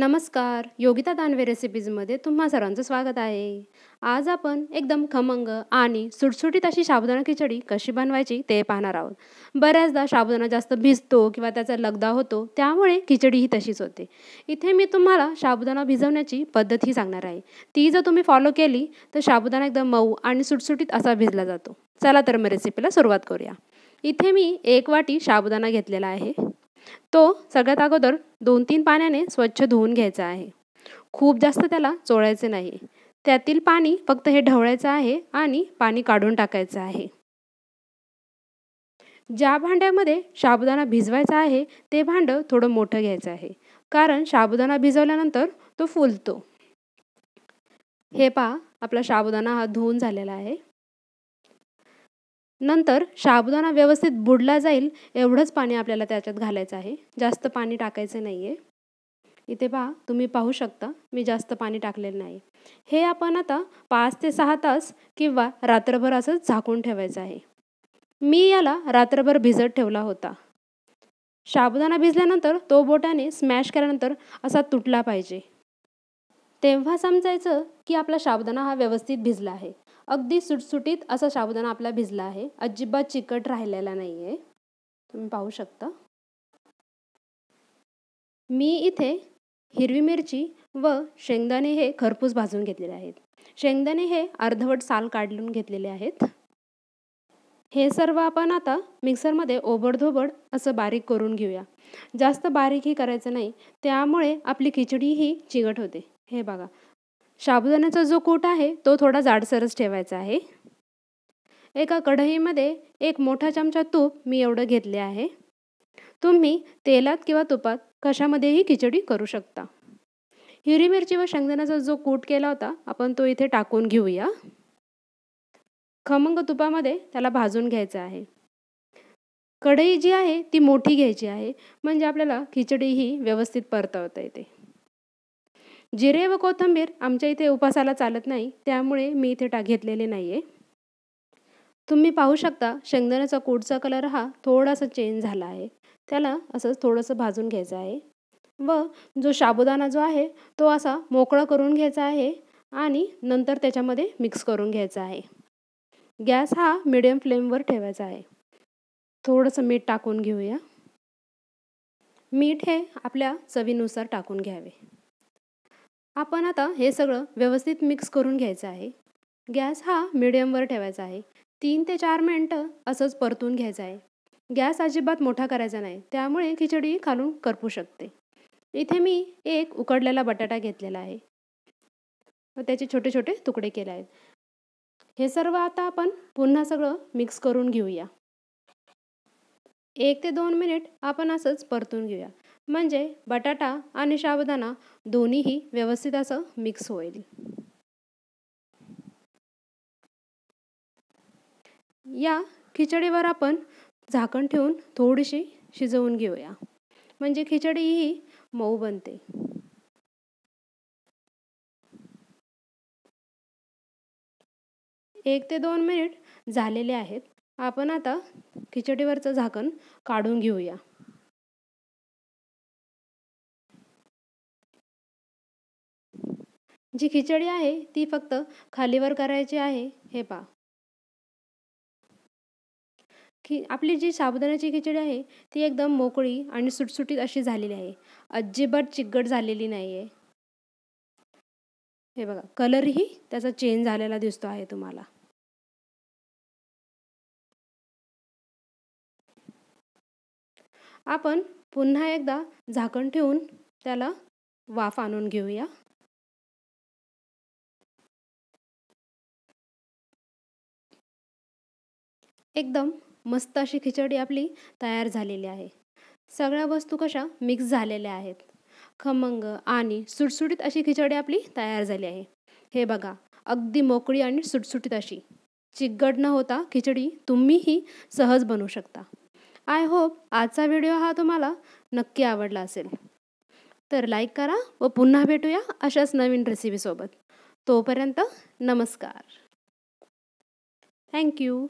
नमस्कार योगिता दानवे रेसिपीजमध्ये तुम्हा सर्वांचं स्वागत आहे आज आपण एकदम खमंग आणि सुटसुटीत अशी साबुदाणा खिचडी कशी बनवायची ते पाहणार आहोत बऱ्याचदा साबुदाणा जास्त भिजतो किंवा त्याचा लगदा होतो त्यामुळे खिचडी ही तशीच होते इथे मी तुम्हाला साबुदाणा भिजवण्याची पद्धत ही सांगणार आहे ती जर तुम्ही फॉलो केली तर साबुदाणा एकदम मऊ आणि सुटसुटीत असा भिजला जातो चला तर मग रेसिपीला सुरुवात करूया इथे मी एक वाटी साबुदाणा घेतलेला आहे तो सगळ्यात अगोदर दोन तीन पाण्याने स्वच्छ धुवून घ्यायचा आहे खूप जास्त त्याला चोळायचे नाही त्यातील पाणी फक्त हे ढवळायचं आहे आणि पाणी काढून टाकायचं आहे ज्या भांड्यामध्ये साबुदाणा भिजवायचा आहे ते भांडं थोडं मोठं घ्यायचं आहे कारण साबुदाणा भिजवल्यानंतर तो फुलतो हे पहा आपला साबुदाणा हा धुवून झालेला आहे नंतर साबुदाणा व्यवस्थित बुडला जाईल एवढंच पाणी आपल्याला त्याच्यात घालायचं आहे जास्त पाणी टाकायचं नाही आहे इथे पहा तुम्ही पाहू शकता मी जास्त पाणी टाकलेलं नाही हे आपण आता पाच ते सहा तास किंवा रात्रभर असं झाकून ठेवायचं आहे मी याला रात्रभर भिजत ठेवला होता शाबुदाना भिजल्यानंतर तो बोटाने स्मॅश केल्यानंतर असा तुटला पाहिजे तेव्हा समजायचं की आपला शाबुदाना हा व्यवस्थित भिजला आहे अगदी सुटसुटीत असा साबुदाना आपला भिजला आहे अजिबात चिकट राहिलेला नाही आहे तुम्ही पाहू शकता मी इथे हिरवी मिरची व शेंगदाणे हे खरपूस भाजून घेतलेले आहेत शेंगदाणे हे अर्धवट साल काढून घेतलेले आहेत हे सर्व आपण आता मिक्सरमध्ये ओबडधोबड असं बारीक करून घेऊया जास्त बारीकही करायचं नाही त्यामुळे आपली खिचडी ही चिकट होते हे बघा साबुदाण्याचा जो कूट आहे तो थोडा जाडसरच ठेवायचा आहे एका कढईमध्ये एक मोठा चमचा तूप मी एवढं घेतले आहे तुम्ही तेलात किंवा तुपात कशामध्येही खिचडी करू शकता हिरवी मिरची व शेंगदाण्याचा जो कूट केला होता आपण तो इथे टाकून घेऊया खमंग तुपामध्ये त्याला भाजून घ्यायचं आहे कढई जी आहे ती मोठी घ्यायची आहे म्हणजे आपल्याला खिचडी ही व्यवस्थित परतवता येते जिरे व कोथंबीर आमच्या इथे उपासाला चालत नाही त्यामुळे मी इथे टाक घेतलेले नाही आहे तुम्ही पाहू शकता शेंगदाण्याचा कोटचा कलर हा थोडासा चेंज झाला आहे त्याला असंच थोडंसं भाजून घ्यायचं आहे व जो साबुदाणा जो आहे तो असा मोकळा करून घ्यायचा आहे आणि नंतर त्याच्यामध्ये मिक्स करून घ्यायचा आहे गॅस हा मिडियम फ्लेमवर ठेवायचा आहे थोडंसं मीठ टाकून घेऊया मीठ हे आपल्या चवीनुसार टाकून घ्यावे आपण आता हे सगळं व्यवस्थित मिक्स करून घ्यायचं आहे गॅस हा मिडियमवर ठेवायचा आहे तीन ते चार मिनटं असंच परतून घ्यायचं आहे गॅस अजिबात मोठा करायचा नाही त्यामुळे खिचडी खालून करपू शकते इथे मी एक उकडलेला बटाटा घेतलेला आहे व त्याचे छोटे छोटे तुकडे केले आहेत हे सर्व आता आपण पुन्हा सगळं मिक्स करून घेऊया एक ते दोन मिनिट आपण असंच परतून घेऊया म्हणजे बटाटा आणि साबुदाणा दोन्हीही व्यवस्थित असं मिक्स होईल या खिचडीवर आपण झाकण ठेवून थोडीशी शिजवून घेऊया म्हणजे खिचडी ही मऊ बनते एक ते दोन मिनिट झालेले आहेत आपण आता खिचडीवरचं झाकण काढून घेऊया जी खिचडी आहे ती फक्त खालीवर करायची आहे हे पहा की आपली जी साबुदाण्याची खिचडी आहे ती एकदम मोकळी आणि सुटसुटीत अशी झालेली आहे अजिबात चिकट झालेली नाही आहे हे बघा कलरही त्याचा चेंज झालेला दिसतो आहे तुम्हाला आपण पुन्हा एकदा झाकण ठेवून त्याला वाफ आणून घेऊया एकदम मस्त अशी खिचडी आपली तयार झालेली आहे सगळ्या वस्तू कशा मिक्स झालेल्या आहेत खमंग आणि सुटसुटीत अशी खिचडी आपली तयार झाली आहे हे बघा अगदी मोकळी आणि सुटसुटीत अशी चिकगड न होता खिचडी तुम्हीही सहज बनवू शकता आय होप आजचा व्हिडिओ हा तुम्हाला नक्की आवडला असेल तर लाईक करा व पुन्हा भेटूया अशाच नवीन रेसिपीसोबत तोपर्यंत नमस्कार थँक्यू